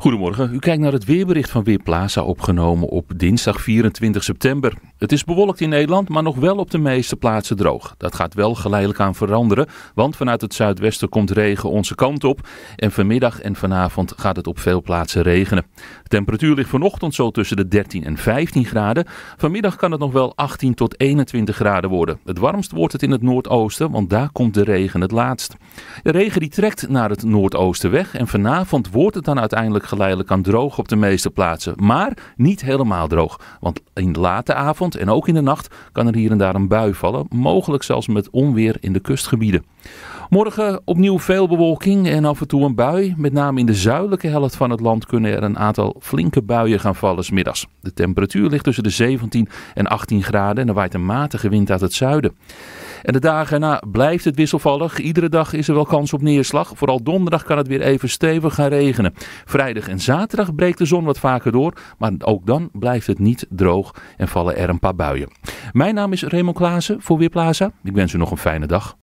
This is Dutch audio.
Goedemorgen, u kijkt naar het weerbericht van Weerplaza opgenomen op dinsdag 24 september. Het is bewolkt in Nederland, maar nog wel op de meeste plaatsen droog. Dat gaat wel geleidelijk aan veranderen, want vanuit het zuidwesten komt regen onze kant op. En vanmiddag en vanavond gaat het op veel plaatsen regenen. De temperatuur ligt vanochtend zo tussen de 13 en 15 graden. Vanmiddag kan het nog wel 18 tot 21 graden worden. Het warmst wordt het in het noordoosten, want daar komt de regen het laatst. De regen die trekt naar het noordoosten weg en vanavond wordt het dan uiteindelijk geleidelijk aan droog op de meeste plaatsen. Maar niet helemaal droog. Want in de late avond en ook in de nacht kan er hier en daar een bui vallen. Mogelijk zelfs met onweer in de kustgebieden. Morgen opnieuw veel bewolking en af en toe een bui. Met name in de zuidelijke helft van het land kunnen er een aantal flinke buien gaan vallen smiddags. De temperatuur ligt tussen de 17 en 18 graden en er waait een matige wind uit het zuiden. En de dagen erna blijft het wisselvallig. Iedere dag is er wel kans op neerslag. Vooral donderdag kan het weer even stevig gaan regenen. Vrijdag en zaterdag breekt de zon wat vaker door. Maar ook dan blijft het niet droog en vallen er een paar buien. Mijn naam is Raymond Klaassen voor Weerplaza. Ik wens u nog een fijne dag.